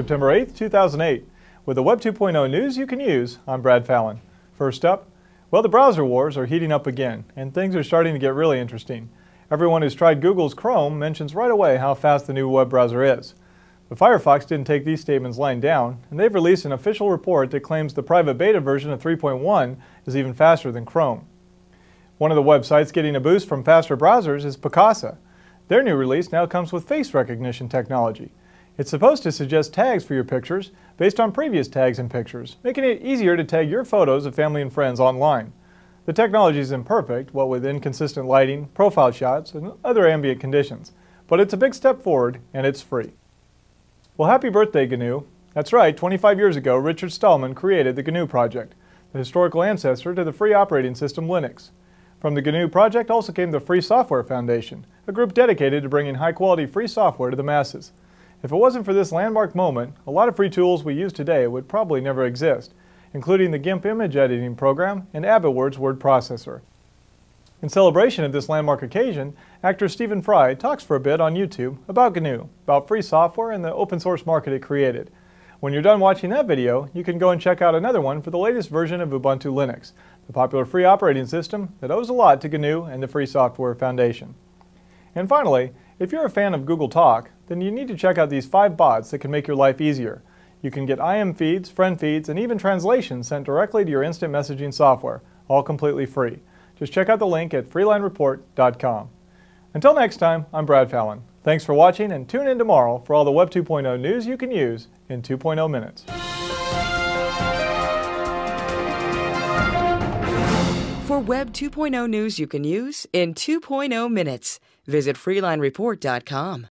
September 8th, 2008. With the Web 2.0 news you can use, I'm Brad Fallon. First up, well, the browser wars are heating up again, and things are starting to get really interesting. Everyone who's tried Google's Chrome mentions right away how fast the new web browser is. But Firefox didn't take these statements lying down, and they've released an official report that claims the private beta version of 3.1 is even faster than Chrome. One of the websites getting a boost from faster browsers is Picasa. Their new release now comes with face recognition technology, it's supposed to suggest tags for your pictures based on previous tags and pictures, making it easier to tag your photos of family and friends online. The technology is imperfect, what with inconsistent lighting, profile shots, and other ambient conditions, but it's a big step forward and it's free. Well, happy birthday, GNU. That's right, 25 years ago, Richard Stallman created the GNU Project, the historical ancestor to the free operating system Linux. From the GNU Project also came the Free Software Foundation, a group dedicated to bringing high-quality free software to the masses. If it wasn't for this landmark moment, a lot of free tools we use today would probably never exist, including the GIMP image editing program and AbboWord's word processor. In celebration of this landmark occasion, actor Stephen Fry talks for a bit on YouTube about GNU, about free software and the open source market it created. When you're done watching that video, you can go and check out another one for the latest version of Ubuntu Linux, the popular free operating system that owes a lot to GNU and the Free Software Foundation. And finally, if you're a fan of Google Talk, then you need to check out these five bots that can make your life easier. You can get IM feeds, friend feeds, and even translations sent directly to your instant messaging software, all completely free. Just check out the link at freelinereport.com. Until next time, I'm Brad Fallon. Thanks for watching and tune in tomorrow for all the Web 2.0 news you can use in 2.0 minutes. For Web 2.0 news you can use in 2.0 minutes, visit freelinereport.com.